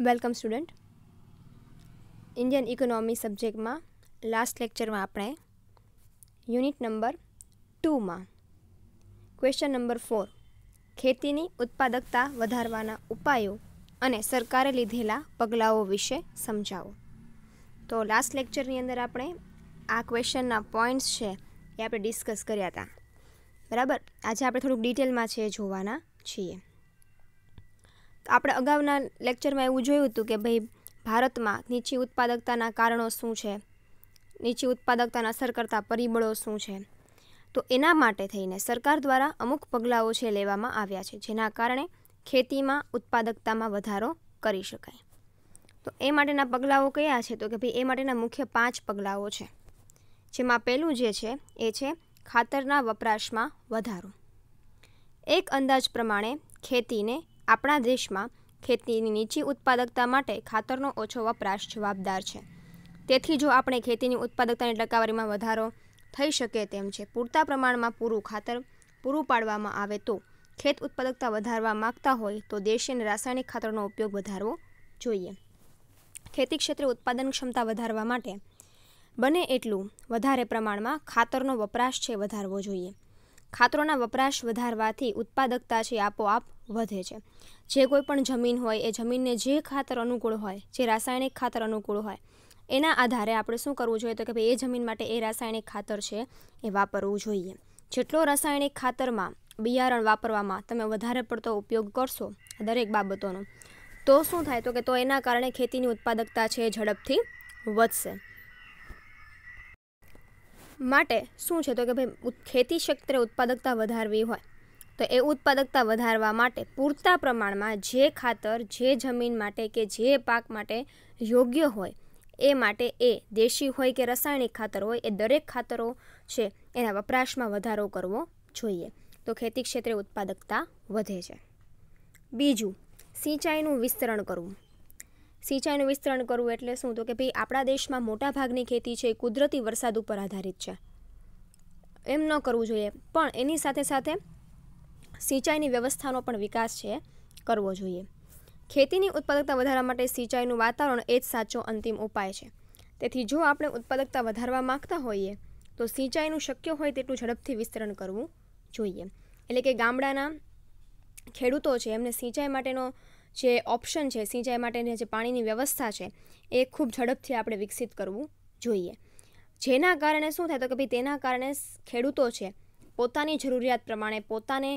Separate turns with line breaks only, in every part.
welcome student Indian economy સબ્જેક્ટમાં last લેક્ચરમાં આપણે યુનિટ નંબર ટુમાં ક્વેશ્ચન નંબર ફોર ખેતીની ઉત્પાદકતા વધારવાના ઉપાયો અને સરકારે લીધેલા પગલાઓ વિશે સમજાવો તો લાસ્ટ લેક્ચરની અંદર આપણે આ ક્વેશ્ચનના પોઈન્ટ્સ છે એ આપણે ડિસ્કસ કર્યા હતા બરાબર આજે આપણે થોડુંક ડિટેલમાં છે જોવાના છીએ આપણે અગાઉના લેક્ચરમાં એવું જોયું હતું કે ભાઈ ભારતમાં નીચી ઉત્પાદકતાના કારણો શું છે નીચી ઉત્પાદકતાના અસર કરતા પરિબળો શું છે તો એના માટે થઈને સરકાર દ્વારા અમુક પગલાઓ છે લેવામાં આવ્યા છે જેના કારણે ખેતીમાં ઉત્પાદકતામાં વધારો કરી શકાય તો એ માટેના પગલાઓ કયા છે તો કે ભાઈ એ માટેના મુખ્ય પાંચ પગલાઓ છે જેમાં પહેલું જે છે એ છે ખાતરના વપરાશમાં વધારો એક અંદાજ પ્રમાણે ખેતીને આપણા દેશમાં ખેતીની નીચી ઉત્પાદકતા માટે ખાતરનો ઓછો વપરાશ જવાબદાર છે તેથી જો આપણે ખેતીની ઉત્પાદકતાની ટકાવારીમાં વધારો થઈ શકે તેમ છે પૂરતા પ્રમાણમાં પૂરું ખાતર પૂરું પાડવામાં આવે તો ખેત ઉત્પાદકતા વધારવા માંગતા હોય તો દેશી અને રાસાયણિક ખાતરનો ઉપયોગ વધારવો જોઈએ ખેતી ક્ષેત્રે ઉત્પાદન ક્ષમતા વધારવા માટે બને એટલું વધારે પ્રમાણમાં ખાતરનો વપરાશ છે વધારવો જોઈએ ખાતરોના વપરાશ વધારવાથી ઉત્પાદકતા છે આપોઆપ વધે છે જે કોઈ પણ જમીન હોય એ જમીનને જે ખાતર અનુકૂળ હોય જે રાસાયણિક ખાતર અનુકૂળ હોય એના આધારે આપણે શું કરવું જોઈએ તો કે ભાઈ એ જમીન માટે એ રાસાયણિક ખાતર છે એ વાપરવું જોઈએ જેટલો રાસાયણિક ખાતરમાં બિયારણ વાપરવામાં તમે વધારે પડતો ઉપયોગ કરશો દરેક બાબતોનો તો શું થાય તો કે તો એના કારણે ખેતીની ઉત્પાદકતા છે ઝડપથી વધશે માટે શું છે તો કે ભાઈ ખેતી ક્ષેત્રે ઉત્પાદકતા વધારવી હોય તો એ ઉત્પાદકતા વધારવા માટે પૂરતા પ્રમાણમાં જે ખાતર જે જમીન માટે કે જે પાક માટે યોગ્ય હોય એ માટે એ દેશી હોય કે રાસાયણિક ખાતર હોય એ દરેક ખાતરો છે એના વપરાશમાં વધારો કરવો જોઈએ તો ખેતી ક્ષેત્રે ઉત્પાદકતા વધે છે બીજું સિંચાઈનું વિસ્તરણ કરવું સિંચાઈનું વિસ્તરણ કરવું એટલે શું તો કે ભાઈ આપણા દેશમાં મોટા ભાગની ખેતી છે કુદરતી વરસાદ ઉપર આધારિત છે એમ ન કરવું જોઈએ પણ એની સાથે સાથે સિંચાઈની વ્યવસ્થાનો પણ વિકાસ છે કરવો જોઈએ ખેતીની ઉત્પાદકતા વધારવા માટે સિંચાઈનું વાતાવરણ એ જ સાચો અંતિમ ઉપાય છે તેથી જો આપણે ઉત્પાદકતા વધારવા માંગતા હોઈએ તો સિંચાઈનું શક્ય હોય તેટલું ઝડપથી વિસ્તરણ કરવું જોઈએ એટલે કે ગામડાના ખેડૂતો છે એમને સિંચાઈ માટેનો જે ઓપ્શન છે સિંચાઈ માટેની જે પાણીની વ્યવસ્થા છે એ ખૂબ ઝડપથી આપણે વિકસિત કરવું જોઈએ જેના કારણે શું થાય તો કે ભાઈ તેના કારણે ખેડૂતો છે પોતાની જરૂરિયાત પ્રમાણે પોતાને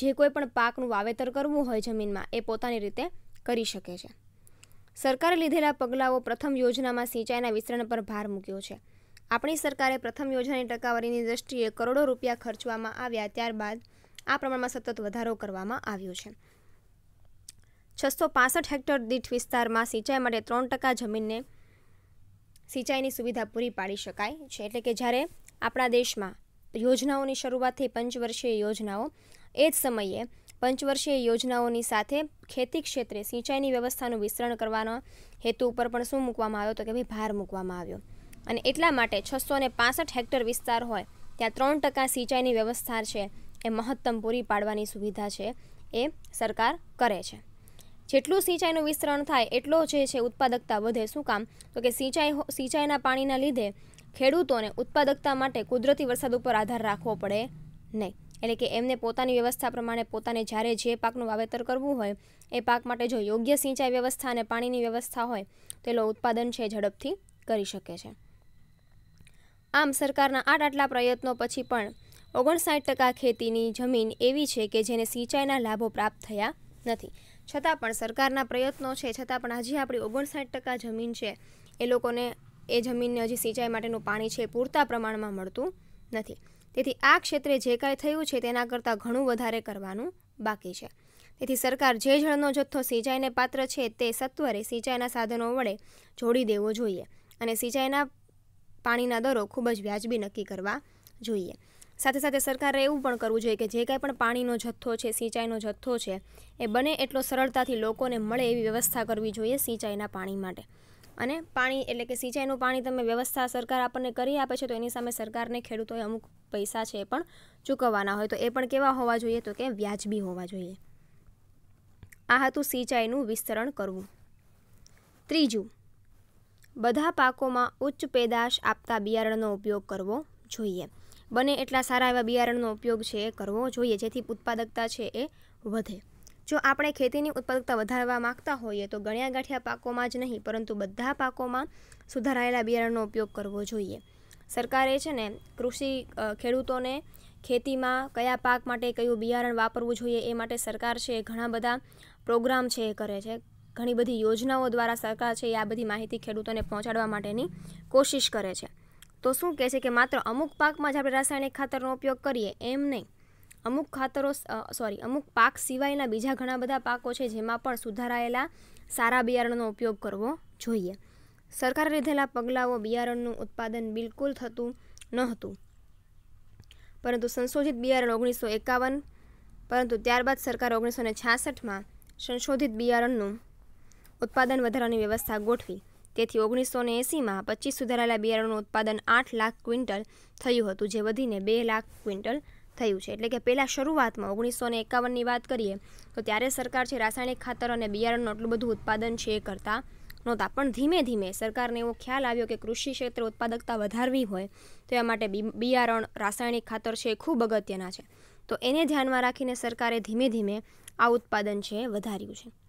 જે કોઈ પણ પાકનું વાવેતર કરવું હોય જમીનમાં એ પોતાની રીતે કરી શકે છે સરકારે લીધેલા પગલાંઓ પ્રથમ યોજનામાં સિંચાઈના વિસ્તરણ પર ભાર મૂક્યો છે આપણી સરકારે પ્રથમ યોજનાની ટકાવારીની દ્રષ્ટિએ કરોડો રૂપિયા ખર્ચવામાં આવ્યા ત્યારબાદ આ પ્રમાણમાં સતત વધારો કરવામાં આવ્યો છે છસો પાસઠ હેક્ટર દીઠ વિસ્તારમાં સિંચાઈ માટે ત્રણ ટકા જમીનને સિંચાઈની સુવિધા પૂરી પાડી શકાય છે એટલે કે જ્યારે આપણા દેશમાં યોજનાઓની શરૂઆતથી પંચવર્ષીય યોજનાઓ એ જ સમયે પંચવર્ષીય યોજનાઓની સાથે ખેતી ક્ષેત્રે સિંચાઈની વ્યવસ્થાનું વિસ્તરણ કરવાના હેતુ ઉપર પણ શું મૂકવામાં આવ્યો તો કે ભાઈ ભાર મૂકવામાં આવ્યો અને એટલા માટે છસો ને પાસઠ હેક્ટર વિસ્તાર હોય ત્યાં ત્રણ ટકા સિંચાઈની વ્યવસ્થા છે એ મહત્તમ પૂરી પાડવાની સુવિધા છે એ સરકાર કરે છે જેટલું સિંચાઈનું વિસ્તરણ થાય એટલો જે છે ઉત્પાદકતા વધે શું કામ તો કે સિંચાઈ સિંચાઈના પાણીના લીધે ખેડૂતોને ઉત્પાદકતા માટે કુદરતી વરસાદ ઉપર આધાર રાખવો પડે નહીં એટલે કે એમને પોતાની વ્યવસ્થા પ્રમાણે પોતાને જ્યારે જે પાકનું વાવેતર કરવું હોય એ પાક માટે જો યોગ્ય સિંચાઈ વ્યવસ્થા અને પાણીની વ્યવસ્થા હોય તો ઉત્પાદન છે ઝડપથી કરી શકે છે આમ સરકારના આટ આટલા પ્રયત્નો પછી પણ ઓગણસાઠ ટકા ખેતીની જમીન એવી છે કે જેને સિંચાઈના લાભો પ્રાપ્ત થયા નથી છતાં પણ સરકારના પ્રયત્નો છે છતાં પણ હજી આપણી ઓગણસાઠ ટકા જમીન છે એ લોકોને એ જમીનને હજી સિંચાઈ માટેનું પાણી છે પૂરતા પ્રમાણમાં મળતું નથી તેથી આ ક્ષેત્રે જે કાંઈ થયું છે તેના કરતાં ઘણું વધારે કરવાનું બાકી છે તેથી સરકાર જે જળનો જથ્થો સિંચાઈને પાત્ર છે તે સત્વરે સિંચાઈના સાધનો વડે જોડી દેવો જોઈએ અને સિંચાઈના પાણીના દરો ખૂબ જ વ્યાજબી નક્કી કરવા જોઈએ સાથે સાથે સરકારે એવું પણ કરવું જોઈએ કે જે કાંઈ પણ પાણીનો જથ્થો છે સિંચાઈનો જથ્થો છે એ બને એટલો સરળતાથી લોકોને મળે એવી વ્યવસ્થા કરવી જોઈએ સિંચાઈના પાણી માટે અને પાણી એટલે કે સિંચાઈનું પાણી તમે વ્યવસ્થા સરકાર આપણને કરી આપે છે તો એની સામે સરકારને ખેડૂતોએ અમુક પૈસા છે એ પણ ચૂકવવાના હોય તો એ પણ કેવા હોવા જોઈએ તો કે વ્યાજબી હોવા જોઈએ આ હતું સિંચાઈનું વિસ્તરણ કરવું ત્રીજું બધા પાકોમાં ઉચ્ચ પેદાશ આપતા બિયારણનો ઉપયોગ કરવો જોઈએ બને એટલા સારા એવા બિયારણનો ઉપયોગ છે એ કરવો જોઈએ જેથી ઉત્પાદકતા છે એ વધે જો આપણે ખેતીની ઉત્પાદકતા વધારવા માંગતા હોઈએ તો ગણ્યા ગાંઠ્યા પાકોમાં જ નહીં પરંતુ બધા પાકોમાં સુધારાયેલા બિયારણનો ઉપયોગ કરવો જોઈએ સરકારે છે ને કૃષિ ખેડૂતોને ખેતીમાં કયા પાક માટે કયું બિયારણ વાપરવું જોઈએ એ માટે સરકાર છે એ ઘણા બધા પ્રોગ્રામ છે એ કરે છે ઘણી બધી યોજનાઓ દ્વારા સરકાર છે એ આ બધી માહિતી ખેડૂતોને પહોંચાડવા માટેની કોશિશ કરે છે તો શું કહે છે કે માત્ર અમુક પાકમાં જ આપણે રાસાયણિક ખાતરનો ઉપયોગ કરીએ એમ નહીં અમુક ખાતરો સોરી અમુક પાક સિવાયના બીજા ઘણા બધા પાકો છે જેમાં પણ સુધારાયેલા સારા બિયારણનો ઉપયોગ કરવો જોઈએ સરકારે લીધેલા પગલાઓ બિયારણનું ઉત્પાદન બિલકુલ થતું નહોતું પરંતુ સંશોધિત બિયારણ ઓગણીસો એકાવન પરંતુ ત્યારબાદ સરકાર ઓગણીસો છાસઠમાં સંશોધિત બિયારણનું ઉત્પાદન વધારવાની વ્યવસ્થા ગોઠવી તેથી ઓગણીસો ને એંસીમાં પચીસ સુધારેલા બિયારણનું ઉત્પાદન આઠ લાખ ક્વિન્ટલ થયું હતું જે વધીને બે લાખ ક્વિન્ટલ થયું છે એટલે કે પહેલાં શરૂઆતમાં ઓગણીસો ને એકાવનની વાત કરીએ તો ત્યારે સરકાર છે રાસાયણિક ખાતર અને બિયારણનું એટલું બધું ઉત્પાદન છે એ કરતા નહોતા પણ ધીમે ધીમે સરકારને એવો ખ્યાલ આવ્યો કે કૃષિ ક્ષેત્રે ઉત્પાદકતા વધારવી હોય તો એ માટે બિયારણ રાસાયણિક ખાતર છે એ ખૂબ અગત્યના છે તો એને ધ્યાનમાં રાખીને સરકારે ધીમે ધીમે આ ઉત્પાદન છે વધાર્યું છે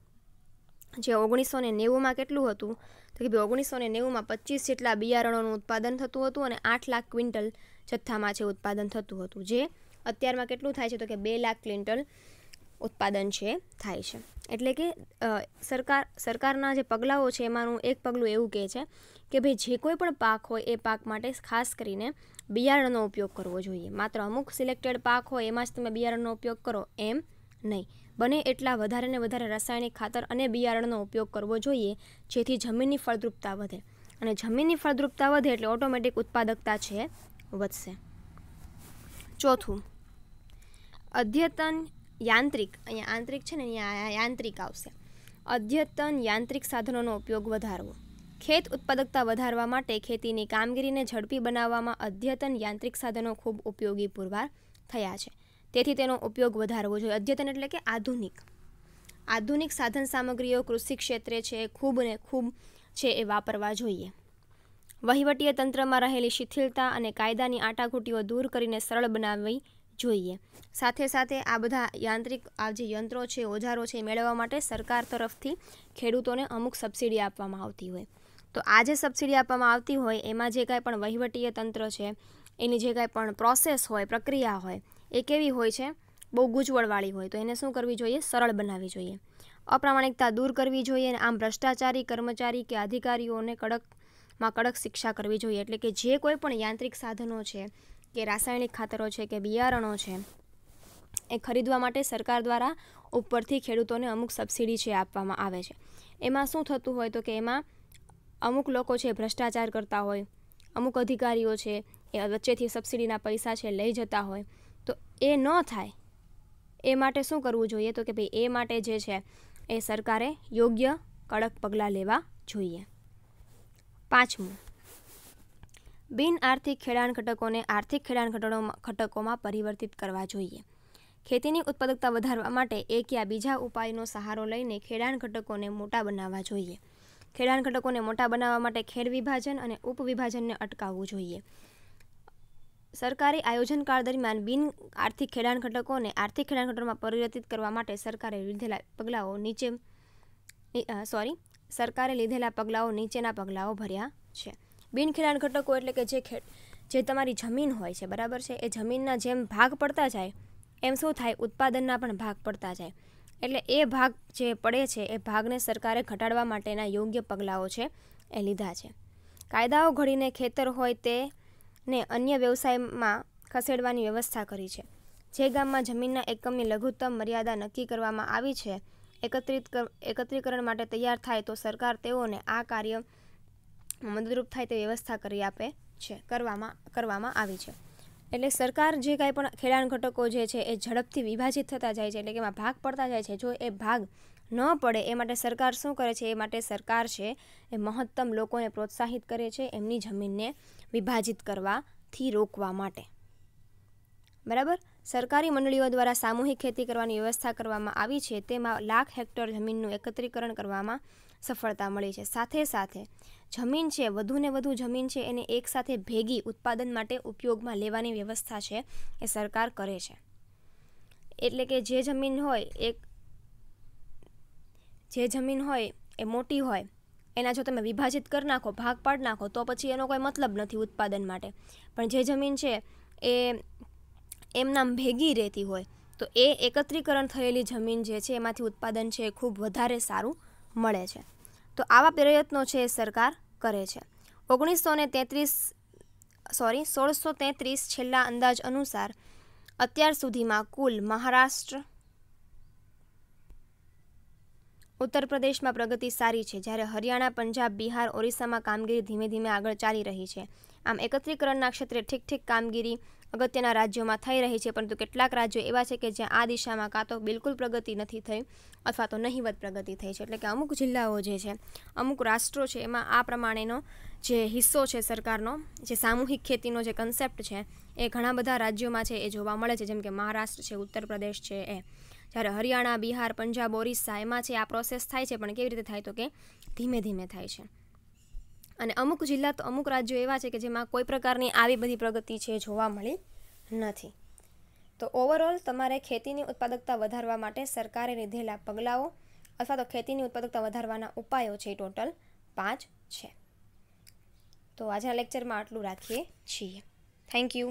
જે ઓગણીસો ને નેવુંમાં કેટલું હતું તો કે ભાઈ ઓગણીસો ને નેવુંમાં પચીસ જેટલા બિયારણોનું ઉત્પાદન થતું હતું અને આઠ લાખ ક્વિન્ટલ જથ્થામાં છે ઉત્પાદન થતું હતું જે અત્યારમાં કેટલું થાય છે તો કે બે લાખ ક્વિન્ટલ ઉત્પાદન છે થાય છે એટલે કે સરકાર સરકારના જે પગલાઓ છે એમાંનું એક પગલું એવું કહે છે કે ભાઈ જે કોઈ પણ પાક હોય એ પાક માટે ખાસ કરીને બિયારણનો ઉપયોગ કરવો જોઈએ માત્ર અમુક સિલેક્ટેડ પાક હોય એમાં જ તમે બિયારણનો ઉપયોગ કરો એમ નહીં બને એટલા વધારે ને વધારે રાસાયણિક ખાતર અને બિયારણનો ઉપયોગ કરવો જોઈએ જેથી જમીનની ફળદ્રુપતા વધે અને જમીનની ફળદ્રુપતા વધે એટલે ઓટોમેટિક ઉત્પાદકતા છે વધશે ચોથું અદ્યતન યાંત્રિક અહીંયા આંતરિક છે ને અહીંયા યાંત્રિક આવશે અદ્યતન યાંત્રિક સાધનોનો ઉપયોગ વધારવો ખેત ઉત્પાદકતા વધારવા માટે ખેતીની કામગીરીને ઝડપી બનાવવામાં અદ્યતન યાંત્રિક સાધનો ખૂબ ઉપયોગી પુરવાર થયા છે તેથી તેનો ઉપયોગ વધારવો જોઈએ અદ્યતન એટલે કે આધુનિક આધુનિક સાધન સામગ્રીઓ કૃષિ ક્ષેત્રે છે ખૂબ ને ખૂબ છે એ વાપરવા જોઈએ વહીવટીય તંત્રમાં રહેલી શિથિલતા અને કાયદાની આટાઘૂટીઓ દૂર કરીને સરળ બનાવવી જોઈએ સાથે સાથે આ બધા યાંત્રિક આ જે યંત્રો છે ઓજારો છે એ મેળવવા માટે સરકાર તરફથી ખેડૂતોને અમુક સબસિડી આપવામાં આવતી હોય તો આ જે સબસિડી આપવામાં આવતી હોય એમાં જે કાંઈ પણ વહીવટીય તંત્ર છે એની જે કાંઈ પણ પ્રોસેસ હોય પ્રક્રિયા હોય એ કેવી હોય છે બહુ ગૂંચવણવાળી હોય તો એને શું કરવી જોઈએ સરળ બનાવવી જોઈએ અપ્રામાણિકતા દૂર કરવી જોઈએ અને આમ ભ્રષ્ટાચારી કર્મચારી કે અધિકારીઓને કડકમાં કડક શિક્ષા કરવી જોઈએ એટલે કે જે કોઈ પણ યાંત્રિક સાધનો છે કે રાસાયણિક ખાતરો છે કે બિયારણો છે એ ખરીદવા માટે સરકાર દ્વારા ઉપરથી ખેડૂતોને અમુક સબસિડી છે આપવામાં આવે છે એમાં શું થતું હોય તો કે એમાં અમુક લોકો છે ભ્રષ્ટાચાર કરતા હોય અમુક અધિકારીઓ છે એ વચ્ચેથી સબસિડીના પૈસા છે લઈ જતા હોય એ ન થાય એ માટે શું કરવું જોઈએ તો કે ભાઈ એ માટે જે છે એ સરકારે યોગ્ય કડક પગલાં લેવા જોઈએ પાંચમું બિન આર્થિક ખેડાણ ઘટકોને આર્થિક ખેડાણ ઘટકોમાં પરિવર્તિત કરવા જોઈએ ખેતીની ઉત્પાદકતા વધારવા માટે એક યા બીજા ઉપાયનો સહારો લઈને ખેડાણ ઘટકોને મોટા બનાવવા જોઈએ ખેડાણ ઘટકોને મોટા બનાવવા માટે ખેડ વિભાજન અને ઉપવિભાજનને અટકાવવું જોઈએ સરકારે આયોજનકાળ દરમિયાન બિન આર્થિક ખેડાણ ઘટકોને આર્થિક ખેડાણ ઘટકોમાં પરિવર્તિત કરવા માટે સરકારે લીધેલા પગલાઓ નીચે સોરી સરકારે લીધેલા પગલાઓ નીચેના પગલાઓ ભર્યા છે બિન ખેડાણ ઘટકો એટલે કે જે જે તમારી જમીન હોય છે બરાબર છે એ જમીનના જેમ ભાગ પડતા જાય એમ શું થાય ઉત્પાદનના પણ ભાગ પડતા જાય એટલે એ ભાગ જે પડે છે એ ભાગને સરકારે ઘટાડવા માટેના યોગ્ય પગલાઓ છે એ લીધા છે કાયદાઓ ઘડીને ખેતર હોય તે ને અન્ય વ્યવસાયમાં ખસેડવાની વ્યવસ્થા કરી છે જે ગામમાં જમીનના એકમની લઘુત્તમ મર્યાદા નક્કી કરવામાં આવી છે એકત્રિત એકત્રીકરણ માટે તૈયાર થાય તો સરકાર તેઓને આ કાર્ય મદદરૂપ થાય તે વ્યવસ્થા કરી આપે છે કરવામાં કરવામાં આવી છે એટલે સરકાર જે કાંઈ પણ ખેડાણ ઘટકો જે છે એ ઝડપથી વિભાજિત થતા જાય છે એટલે કે એમાં ભાગ પડતા જાય છે જો એ ભાગ ન પડે એ માટે સરકાર શું કરે છે એ માટે સરકાર છે એ મહત્તમ લોકોને પ્રોત્સાહિત કરે છે એમની જમીનને વિભાજિત કરવાથી રોકવા માટે બરાબર સરકારી મંડળીઓ દ્વારા સામૂહિક ખેતી કરવાની વ્યવસ્થા કરવામાં આવી છે તેમાં લાખ હેક્ટર જમીનનું એકત્રીકરણ કરવામાં સફળતા મળી છે સાથે સાથે જમીન છે વધુ ને વધુ જમીન છે એને એકસાથે ભેગી ઉત્પાદન માટે ઉપયોગમાં લેવાની વ્યવસ્થા છે એ સરકાર કરે છે એટલે કે જે જમીન હોય એક જે જમીન હોય એ મોટી હોય એના જો તમે વિભાજિત કરી નાખો ભાગ પાડ નાખો તો પછી એનો કોઈ મતલબ નથી ઉત્પાદન માટે પણ જે જમીન છે એ એમનામ ભેગી રહેતી હોય તો એ એકત્રીકરણ થયેલી જમીન જે છે એમાંથી ઉત્પાદન છે એ ખૂબ વધારે સારું મળે છે તો આવા પ્રયત્નો છે એ સરકાર કરે છે ઓગણીસો ને તેત્રીસ સોરી સોળસો તેત્રીસ છેલ્લા અંદાજ અનુસાર અત્યાર સુધીમાં કુલ મહારાષ્ટ્ર ઉત્તર પ્રદેશમાં પ્રગતિ સારી છે જ્યારે હરિયાણા પંજાબ બિહાર ઓરિસ્સામાં કામગીરી ધીમે ધીમે આગળ ચાલી રહી છે આમ એકત્રીકરણના ક્ષેત્રે ઠીક ઠીક કામગીરી અગત્યના રાજ્યોમાં થઈ રહી છે પરંતુ કેટલાક રાજ્યો એવા છે કે જ્યાં આ દિશામાં કાં તો બિલકુલ પ્રગતિ નથી થઈ અથવા તો નહીવત પ્રગતિ થઈ છે એટલે કે અમુક જિલ્લાઓ જે છે અમુક રાષ્ટ્રો છે એમાં આ પ્રમાણેનો જે હિસ્સો છે સરકારનો જે સામૂહિક ખેતીનો જે કન્સેપ્ટ છે એ ઘણા બધા રાજ્યોમાં છે એ જોવા મળે છે જેમ કે મહારાષ્ટ્ર છે ઉત્તર પ્રદેશ છે એ જ્યારે હરિયાણા બિહાર પંજાબ ઓરિસ્સા એમાં છે આ પ્રોસેસ થાય છે પણ કેવી રીતે થાય તો કે ધીમે ધીમે થાય છે અને અમુક જિલ્લા તો અમુક રાજ્યો એવા છે કે જેમાં કોઈ પ્રકારની આવી બધી પ્રગતિ છે જોવા મળી નથી તો ઓવરઓલ તમારે ખેતીની ઉત્પાદકતા વધારવા માટે સરકારે લીધેલા પગલાઓ અથવા તો ખેતીની ઉત્પાદકતા વધારવાના ઉપાયો છે ટોટલ પાંચ છે તો આજના લેક્ચરમાં આટલું રાખીએ છીએ થેન્ક યુ